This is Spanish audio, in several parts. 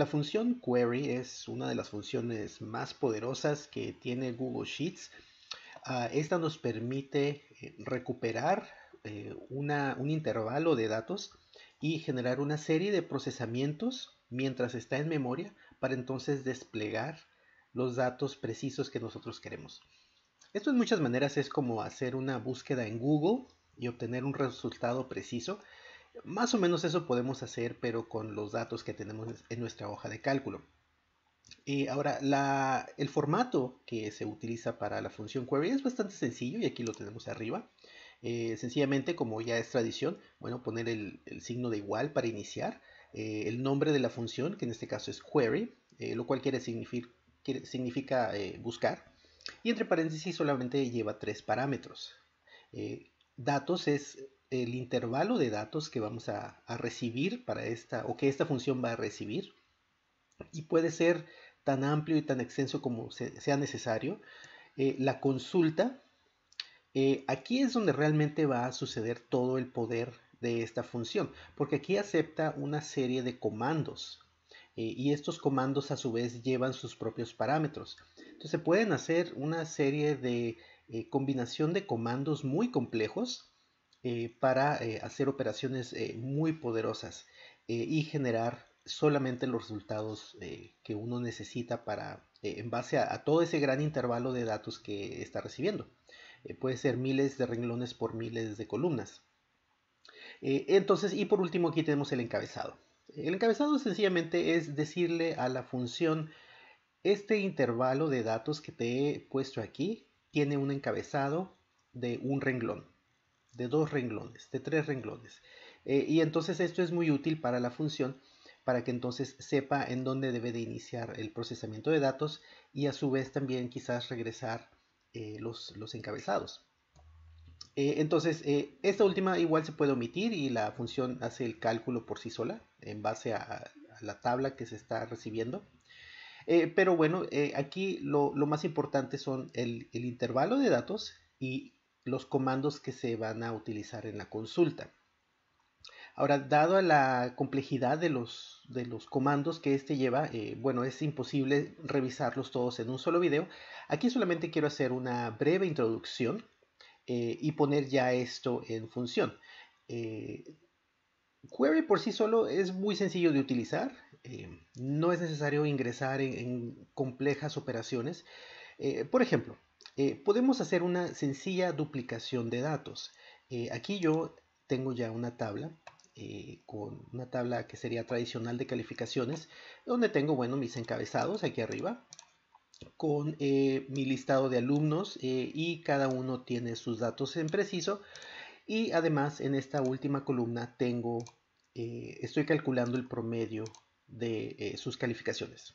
La función query es una de las funciones más poderosas que tiene Google Sheets. Ah, esta nos permite eh, recuperar eh, un intervalo de datos y generar una serie de procesamientos mientras está en memoria para entonces desplegar los datos precisos que nosotros queremos. Esto en muchas maneras es como hacer una búsqueda en Google y obtener un resultado preciso, más o menos eso podemos hacer, pero con los datos que tenemos en nuestra hoja de cálculo. y eh, ahora, la, el formato que se utiliza para la función query es bastante sencillo y aquí lo tenemos arriba. Eh, sencillamente, como ya es tradición, bueno, poner el, signo de igual para iniciar, eh, el nombre de la función, que en este caso es query, lo cual quiere significar, significa buscar, y entre paréntesis solamente lleva tres parámetros. datos es el intervalo de datos que vamos a, recibir para esta o que esta función va a recibir y puede ser tan amplio y tan extenso como sea necesario. Eh, la consulta, eh, aquí es donde realmente va a suceder todo el poder de esta función, porque aquí acepta una serie de comandos eh, y estos comandos a su vez llevan sus propios parámetros. Entonces pueden hacer una serie de combinación de comandos muy complejos eh, para eh, hacer operaciones eh, muy poderosas y generar solamente los resultados que uno necesita para, en base a, todo ese gran intervalo de datos que está recibiendo. puede ser miles de renglones por miles de columnas. entonces, y por último aquí tenemos el encabezado. El encabezado sencillamente es decirle a la función, este intervalo de datos que te he puesto aquí tiene un encabezado de un renglón de dos renglones, de tres renglones. Eh, y entonces esto es muy útil para la función, para que entonces sepa en dónde debe de iniciar el procesamiento de datos y a su vez también quizás regresar eh, los, los, encabezados. Eh, entonces, esta última igual se puede omitir y la función hace el cálculo por sí sola en base a, la tabla que se está recibiendo. pero bueno, aquí lo, más importante son el, el intervalo de datos y los comandos que se van a utilizar en la consulta. Ahora, dado la complejidad de los, comandos que este lleva, eh, bueno, es imposible revisarlos todos en un solo video. Aquí solamente quiero hacer una breve introducción eh, y poner ya esto en función. Eh, query por sí solo es muy sencillo de utilizar. no es necesario ingresar en complejas operaciones. por ejemplo, eh, podemos hacer una sencilla duplicación de datos. Eh, aquí yo tengo ya una tabla, eh, con una tabla que sería tradicional de calificaciones, donde tengo, bueno, mis encabezados aquí arriba, con mi listado de alumnos y cada uno tiene sus datos en preciso. Y además en esta última columna tengo, estoy calculando el promedio de sus calificaciones.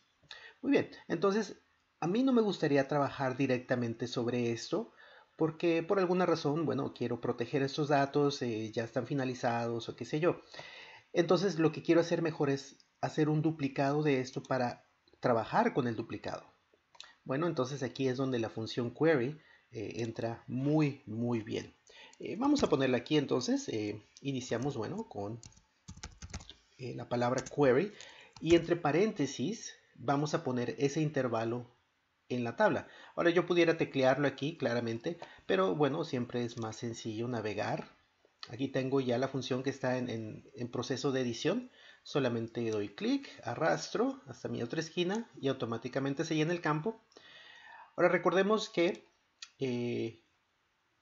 Muy bien, entonces a mí no me gustaría trabajar directamente sobre esto porque por alguna razón, bueno, quiero proteger estos datos, eh, ya están finalizados o qué sé yo. Entonces lo que quiero hacer mejor es hacer un duplicado de esto para trabajar con el duplicado. Bueno, entonces aquí es donde la función query eh, entra muy, muy bien. Eh, vamos a ponerla aquí entonces. iniciamos, bueno, con la palabra query y entre paréntesis vamos a poner ese intervalo en la tabla. Ahora yo pudiera teclearlo aquí claramente, pero bueno, siempre es más sencillo navegar. Aquí tengo ya la función que está en, proceso de edición. Solamente doy clic, arrastro hasta mi otra esquina y automáticamente se llena el campo. Ahora recordemos que eh,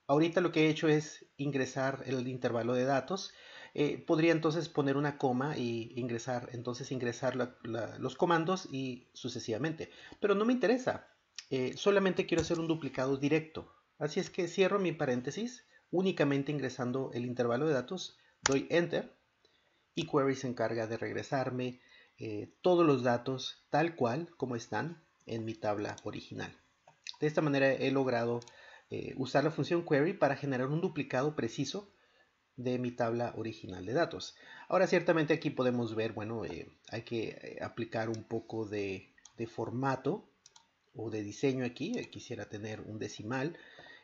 ahorita lo que he hecho es ingresar el intervalo de datos. Eh, podría entonces poner una coma y ingresar, entonces ingresar los comandos y sucesivamente. Pero no me interesa. Eh, solamente quiero hacer un duplicado directo. Así es que cierro mi paréntesis únicamente ingresando el intervalo de datos, doy Enter y Query se encarga de regresarme eh, todos los datos tal cual como están en mi tabla original. De esta manera he logrado eh, usar la función Query para generar un duplicado preciso de mi tabla original de datos. Ahora ciertamente aquí podemos ver, bueno, hay que aplicar un poco de formato o de diseño aquí, eh, quisiera tener un decimal.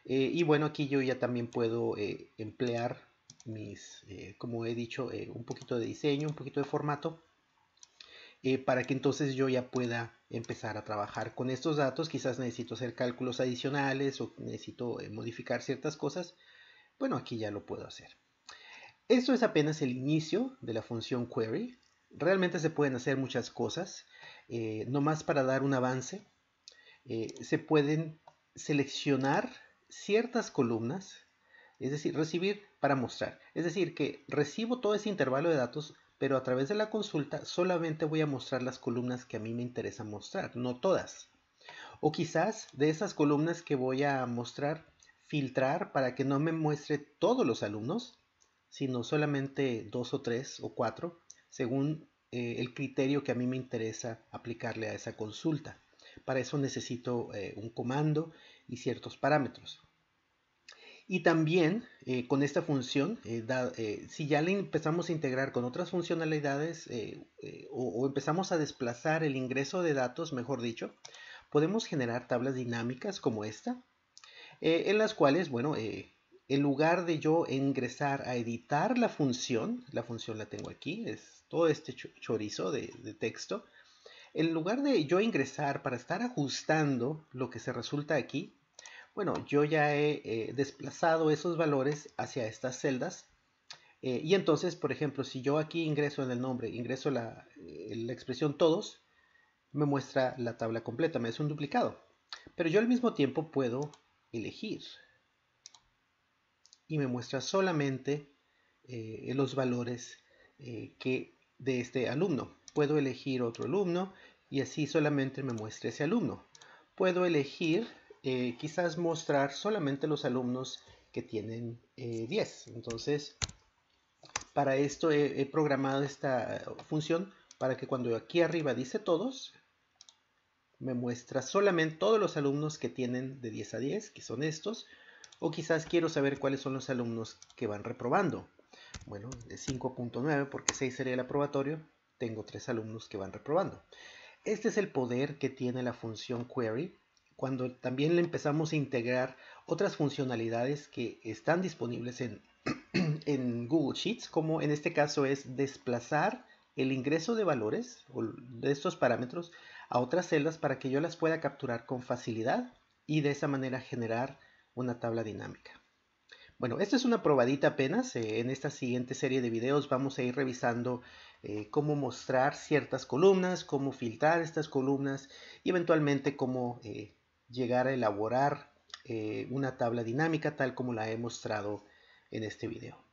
Eh, y bueno, aquí yo ya también puedo eh, emplear mis, como he dicho, un poquito de diseño, un poquito de formato, para que entonces yo ya pueda empezar a trabajar con estos datos. Quizás necesito hacer cálculos adicionales o necesito modificar ciertas cosas. Bueno, aquí ya lo puedo hacer. Esto es apenas el inicio de la función query. Realmente se pueden hacer muchas cosas. no más para dar un avance, eh, se pueden seleccionar ciertas columnas, es decir, recibir para mostrar. Es decir, que recibo todo ese intervalo de datos, pero a través de la consulta solamente voy a mostrar las columnas que a mí me interesa mostrar, no todas. O quizás de esas columnas que voy a mostrar, filtrar para que no me muestre todos los alumnos, sino solamente dos o tres o cuatro, según eh, el criterio que a mí me interesa aplicarle a esa consulta. Para eso necesito eh, un comando y ciertos parámetros. Y también eh, con esta función, eh, si ya le empezamos a integrar con otras funcionalidades o, empezamos a desplazar el ingreso de datos, mejor dicho, podemos generar tablas dinámicas como esta, en las cuales, bueno, en lugar de yo ingresar a editar la función, la función la tengo aquí, es todo este chorizo de texto, en lugar de yo ingresar para estar ajustando lo que se resulta aquí, bueno, yo ya he eh, desplazado esos valores hacia estas celdas. Eh, y entonces, por ejemplo, si yo aquí ingreso en el nombre, ingreso la, eh, expresión todos, me muestra la tabla completa, me es un duplicado. Pero yo al mismo tiempo puedo elegir y me muestra solamente los valores que de este alumno. Puedo elegir otro alumno y así solamente me muestre ese alumno. Puedo elegir eh, quizás mostrar solamente los alumnos que tienen 10. Eh, Entonces, para esto he, he programado esta función para que cuando aquí arriba dice todos, me muestra solamente todos los alumnos que tienen de 10 a 10, que son estos, o quizás quiero saber cuáles son los alumnos que van reprobando. Bueno, de 5.9 porque 6 sería el aprobatorio, tengo tres alumnos que van reprobando. Este es el poder que tiene la función query cuando también le empezamos a integrar otras funcionalidades que están disponibles en, en Google Sheets, como en este caso es desplazar el ingreso de valores o de estos parámetros a otras celdas para que yo las pueda capturar con facilidad y de esa manera generar una tabla dinámica. Bueno, esta es una probadita apenas. Eh, en esta siguiente serie de videos vamos a ir revisando eh, cómo mostrar ciertas columnas, cómo filtrar estas columnas y eventualmente cómo eh, llegar a elaborar una tabla dinámica tal como la he mostrado en este video.